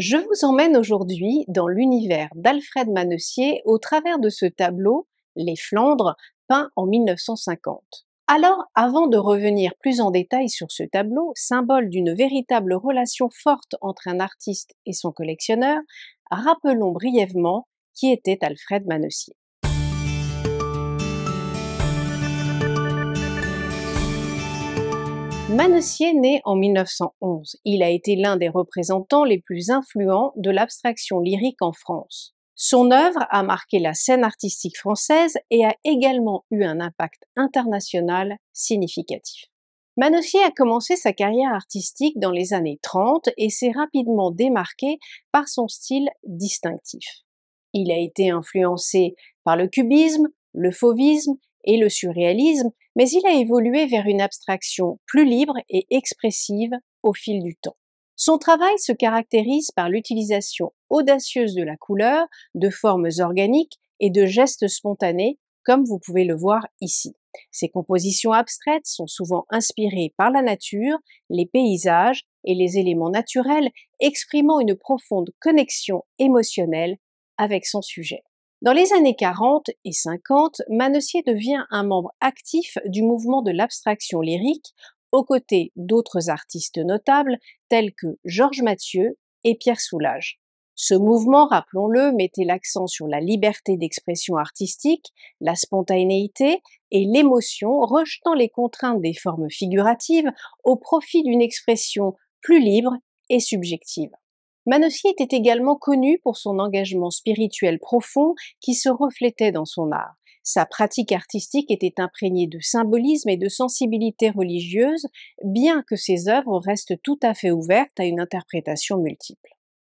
Je vous emmène aujourd'hui dans l'univers d'Alfred Manessier au travers de ce tableau, Les Flandres, peint en 1950. Alors, avant de revenir plus en détail sur ce tableau, symbole d'une véritable relation forte entre un artiste et son collectionneur, rappelons brièvement qui était Alfred Manessier. Manessier naît en 1911. Il a été l'un des représentants les plus influents de l'abstraction lyrique en France. Son œuvre a marqué la scène artistique française et a également eu un impact international significatif. Manessier a commencé sa carrière artistique dans les années 30 et s'est rapidement démarqué par son style distinctif. Il a été influencé par le cubisme, le fauvisme et le surréalisme, mais il a évolué vers une abstraction plus libre et expressive au fil du temps. Son travail se caractérise par l'utilisation audacieuse de la couleur, de formes organiques et de gestes spontanés, comme vous pouvez le voir ici. Ses compositions abstraites sont souvent inspirées par la nature, les paysages et les éléments naturels, exprimant une profonde connexion émotionnelle avec son sujet. Dans les années 40 et 50, Manessier devient un membre actif du mouvement de l'abstraction lyrique, aux côtés d'autres artistes notables tels que Georges Mathieu et Pierre Soulages. Ce mouvement, rappelons-le, mettait l'accent sur la liberté d'expression artistique, la spontanéité et l'émotion, rejetant les contraintes des formes figuratives au profit d'une expression plus libre et subjective. Manossi était également connu pour son engagement spirituel profond qui se reflétait dans son art. Sa pratique artistique était imprégnée de symbolisme et de sensibilité religieuse, bien que ses œuvres restent tout à fait ouvertes à une interprétation multiple.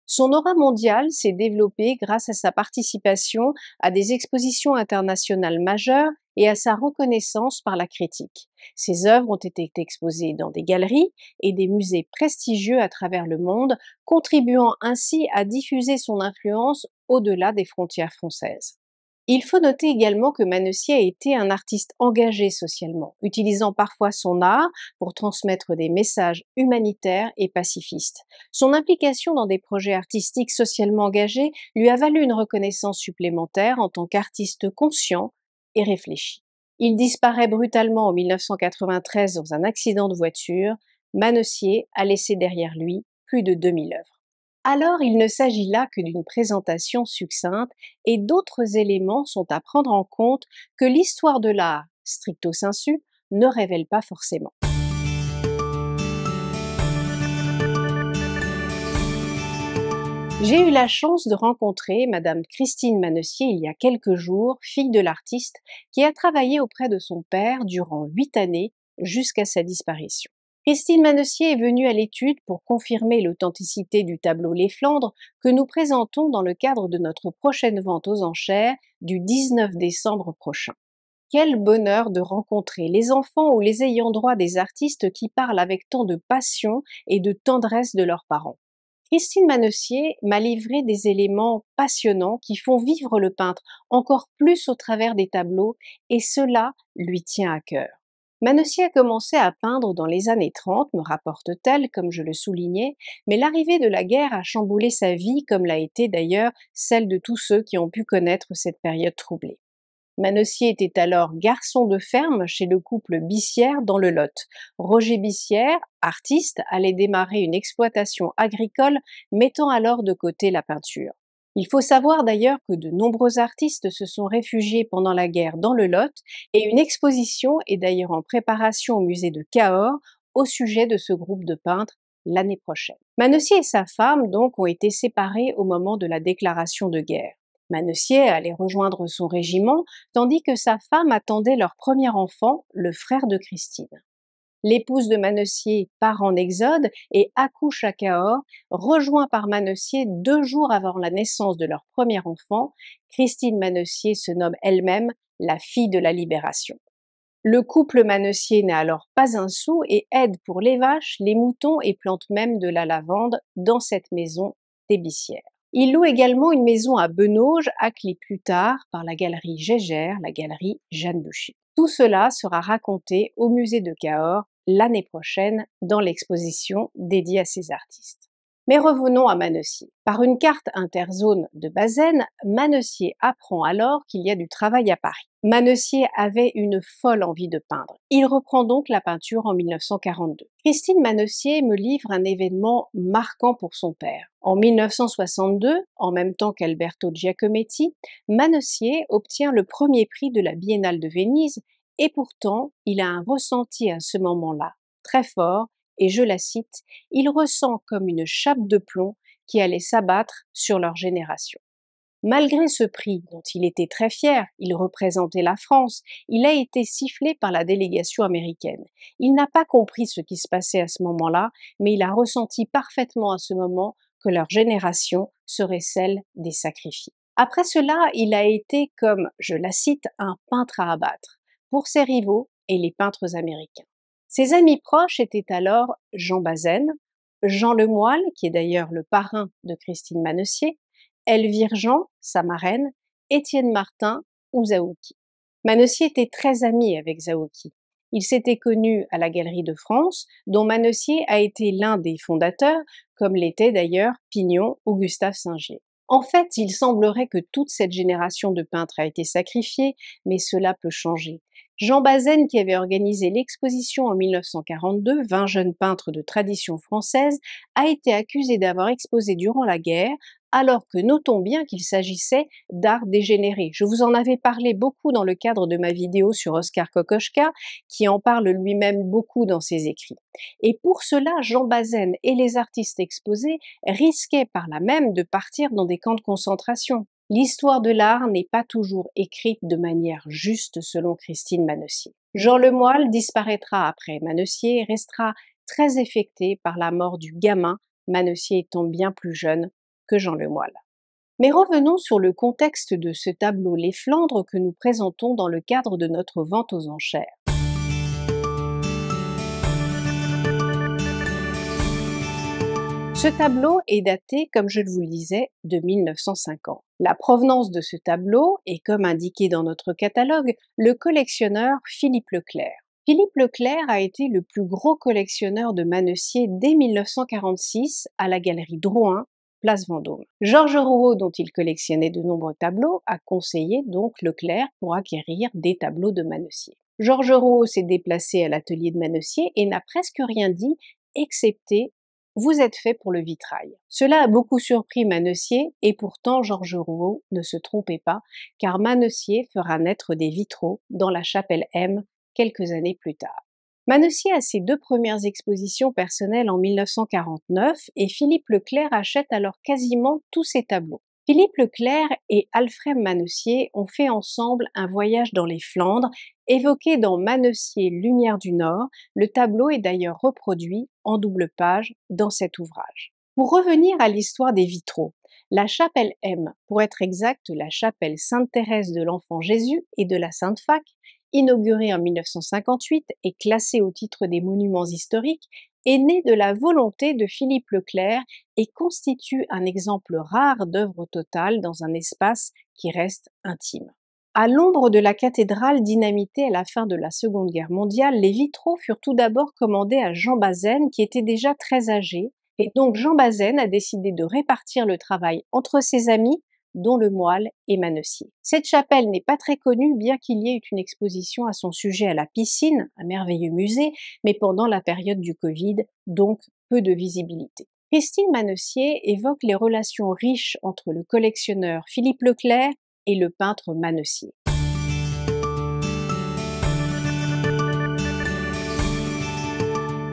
Son aura mondiale s'est développée grâce à sa participation à des expositions internationales majeures et à sa reconnaissance par la critique. Ses œuvres ont été exposées dans des galeries et des musées prestigieux à travers le monde, contribuant ainsi à diffuser son influence au-delà des frontières françaises. Il faut noter également que Manessier a été un artiste engagé socialement, utilisant parfois son art pour transmettre des messages humanitaires et pacifistes. Son implication dans des projets artistiques socialement engagés lui a valu une reconnaissance supplémentaire en tant qu'artiste conscient et réfléchi. Il disparaît brutalement en 1993 dans un accident de voiture. Manessier a laissé derrière lui plus de 2000 œuvres alors il ne s'agit là que d'une présentation succincte et d'autres éléments sont à prendre en compte que l'histoire de l'art, stricto sensu, ne révèle pas forcément. J'ai eu la chance de rencontrer Madame Christine Manessier il y a quelques jours, fille de l'artiste, qui a travaillé auprès de son père durant huit années jusqu'à sa disparition. Christine Manessier est venue à l'étude pour confirmer l'authenticité du tableau Les Flandres que nous présentons dans le cadre de notre prochaine vente aux enchères du 19 décembre prochain. Quel bonheur de rencontrer les enfants ou les ayants droit des artistes qui parlent avec tant de passion et de tendresse de leurs parents. Christine Manessier m'a livré des éléments passionnants qui font vivre le peintre encore plus au travers des tableaux et cela lui tient à cœur. Manossier a commencé à peindre dans les années 30, me rapporte-t-elle, comme je le soulignais, mais l'arrivée de la guerre a chamboulé sa vie, comme l'a été d'ailleurs celle de tous ceux qui ont pu connaître cette période troublée. Manessier était alors garçon de ferme chez le couple Bissière dans le Lot. Roger Bissière, artiste, allait démarrer une exploitation agricole, mettant alors de côté la peinture. Il faut savoir d'ailleurs que de nombreux artistes se sont réfugiés pendant la guerre dans le Lot et une exposition est d'ailleurs en préparation au musée de Cahors au sujet de ce groupe de peintres l'année prochaine. Manessier et sa femme donc ont été séparés au moment de la déclaration de guerre. Manessier allait rejoindre son régiment tandis que sa femme attendait leur premier enfant, le frère de Christine l'épouse de Manessier part en exode et accouche à Cahors, rejoint par Manessier deux jours avant la naissance de leur premier enfant. Christine Manessier se nomme elle-même la fille de la libération. Le couple Manessier n'a alors pas un sou et aide pour les vaches, les moutons et plante même de la lavande dans cette maison débissière. Il loue également une maison à Benauge, acquis plus tard par la galerie Gégère, la galerie Jeanne Boucher. Tout cela sera raconté au musée de Cahors l'année prochaine dans l'exposition dédiée à ces artistes. Mais revenons à Manessier. Par une carte interzone de Bazaine, Manessier apprend alors qu'il y a du travail à Paris. Manessier avait une folle envie de peindre. Il reprend donc la peinture en 1942. Christine Manessier me livre un événement marquant pour son père. En 1962, en même temps qu'Alberto Giacometti, Manessier obtient le premier prix de la Biennale de Venise et pourtant, il a un ressenti à ce moment-là, très fort, et je la cite, il ressent comme une chape de plomb qui allait s'abattre sur leur génération. Malgré ce prix dont il était très fier, il représentait la France, il a été sifflé par la délégation américaine. Il n'a pas compris ce qui se passait à ce moment-là, mais il a ressenti parfaitement à ce moment que leur génération serait celle des sacrifices. Après cela, il a été comme, je la cite, un peintre à abattre pour ses rivaux et les peintres américains. Ses amis proches étaient alors Jean Bazaine, Jean Lemoyle, qui est d'ailleurs le parrain de Christine Manessier, Elvire Jean, sa marraine, Étienne Martin ou Zaouki. Manessier était très ami avec Zaouki. Il s'était connu à la Galerie de France, dont Manessier a été l'un des fondateurs, comme l'était d'ailleurs Pignon ou Gustave Singier. En fait, il semblerait que toute cette génération de peintres a été sacrifiée, mais cela peut changer. Jean Bazaine, qui avait organisé l'exposition en 1942, 20 jeunes peintres de tradition française, a été accusé d'avoir exposé durant la guerre, alors que notons bien qu'il s'agissait d'art dégénéré. Je vous en avais parlé beaucoup dans le cadre de ma vidéo sur Oscar Kokoschka, qui en parle lui-même beaucoup dans ses écrits. Et pour cela, Jean Bazaine et les artistes exposés risquaient par là même de partir dans des camps de concentration. L'histoire de l'art n'est pas toujours écrite de manière juste selon Christine Manessier. Jean Lemoyle disparaîtra après Manessier et restera très affecté par la mort du gamin, Manessier étant bien plus jeune que Jean Lemoyle. Mais revenons sur le contexte de ce tableau Les Flandres que nous présentons dans le cadre de notre vente aux enchères. Ce tableau est daté, comme je vous le disais, de 1950. La provenance de ce tableau est, comme indiqué dans notre catalogue, le collectionneur Philippe Leclerc. Philippe Leclerc a été le plus gros collectionneur de Manessier dès 1946 à la galerie Drouin, place Vendôme. Georges Rouault, dont il collectionnait de nombreux tableaux, a conseillé donc Leclerc pour acquérir des tableaux de Manessier. Georges Rouault s'est déplacé à l'atelier de Manessier et n'a presque rien dit, excepté vous êtes fait pour le vitrail. Cela a beaucoup surpris Manessier et pourtant Georges Rouault ne se trompait pas car Manessier fera naître des vitraux dans la chapelle M quelques années plus tard. Manessier a ses deux premières expositions personnelles en 1949 et Philippe Leclerc achète alors quasiment tous ses tableaux. Philippe Leclerc et Alfred Manessier ont fait ensemble un voyage dans les Flandres Évoqué dans Manessier Lumière du Nord, le tableau est d'ailleurs reproduit en double page dans cet ouvrage. Pour revenir à l'histoire des vitraux, la chapelle M, pour être exacte la chapelle Sainte-Thérèse de l'Enfant Jésus et de la Sainte-Fac, inaugurée en 1958 et classée au titre des monuments historiques, est née de la volonté de Philippe Leclerc et constitue un exemple rare d'œuvre totale dans un espace qui reste intime. À l'ombre de la cathédrale dynamitée à la fin de la Seconde Guerre mondiale, les vitraux furent tout d'abord commandés à Jean Bazaine, qui était déjà très âgé, et donc Jean Bazaine a décidé de répartir le travail entre ses amis, dont le moelle et Manessier. Cette chapelle n'est pas très connue, bien qu'il y ait eu une exposition à son sujet à la piscine, un merveilleux musée, mais pendant la période du Covid, donc peu de visibilité. Christine Manessier évoque les relations riches entre le collectionneur Philippe Leclerc et le peintre Manessier.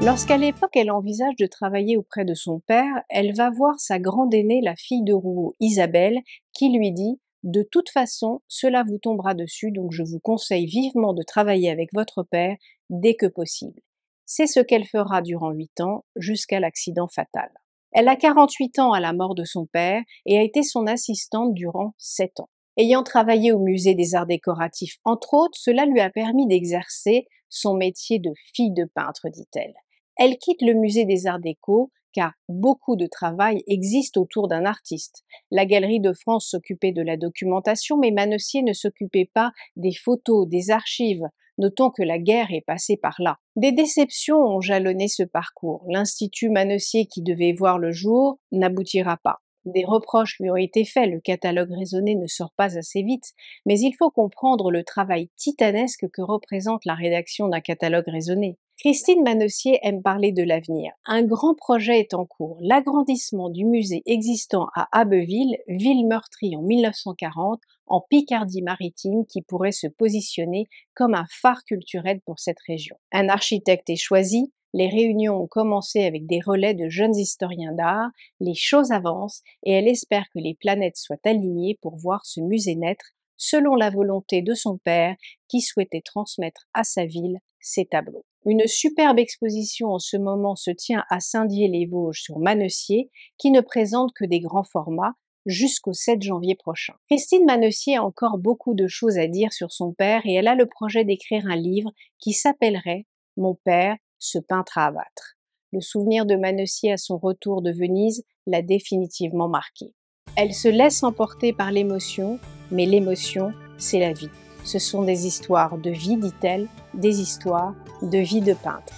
Lorsqu'à l'époque elle envisage de travailler auprès de son père, elle va voir sa grande aînée, la fille de Rouault, Isabelle, qui lui dit De toute façon, cela vous tombera dessus, donc je vous conseille vivement de travailler avec votre père dès que possible. C'est ce qu'elle fera durant huit ans, jusqu'à l'accident fatal. Elle a 48 ans à la mort de son père et a été son assistante durant sept ans. Ayant travaillé au musée des arts décoratifs, entre autres, cela lui a permis d'exercer son métier de fille de peintre, dit-elle. Elle quitte le musée des arts déco car beaucoup de travail existe autour d'un artiste. La Galerie de France s'occupait de la documentation, mais Manessier ne s'occupait pas des photos, des archives. Notons que la guerre est passée par là. Des déceptions ont jalonné ce parcours. L'Institut Manessier qui devait voir le jour n'aboutira pas. Des reproches lui ont été faits, le catalogue raisonné ne sort pas assez vite, mais il faut comprendre le travail titanesque que représente la rédaction d'un catalogue raisonné. Christine Manossier aime parler de l'avenir. Un grand projet est en cours, l'agrandissement du musée existant à Abbeville, ville meurtrie en 1940, en Picardie-Maritime, qui pourrait se positionner comme un phare culturel pour cette région. Un architecte est choisi, les réunions ont commencé avec des relais de jeunes historiens d'art, les choses avancent et elle espère que les planètes soient alignées pour voir ce musée naître selon la volonté de son père qui souhaitait transmettre à sa ville ses tableaux. Une superbe exposition en ce moment se tient à Saint-Dié-les-Vosges sur Manessier qui ne présente que des grands formats jusqu'au 7 janvier prochain. Christine Manessier a encore beaucoup de choses à dire sur son père et elle a le projet d'écrire un livre qui s'appellerait Mon père ce peintre à abattre. Le souvenir de Manessier à son retour de Venise l'a définitivement marqué. Elle se laisse emporter par l'émotion, mais l'émotion, c'est la vie. Ce sont des histoires de vie, dit-elle, des histoires de vie de peintre.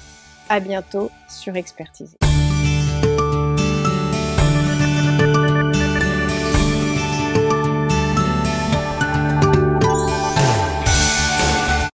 À bientôt sur Expertise.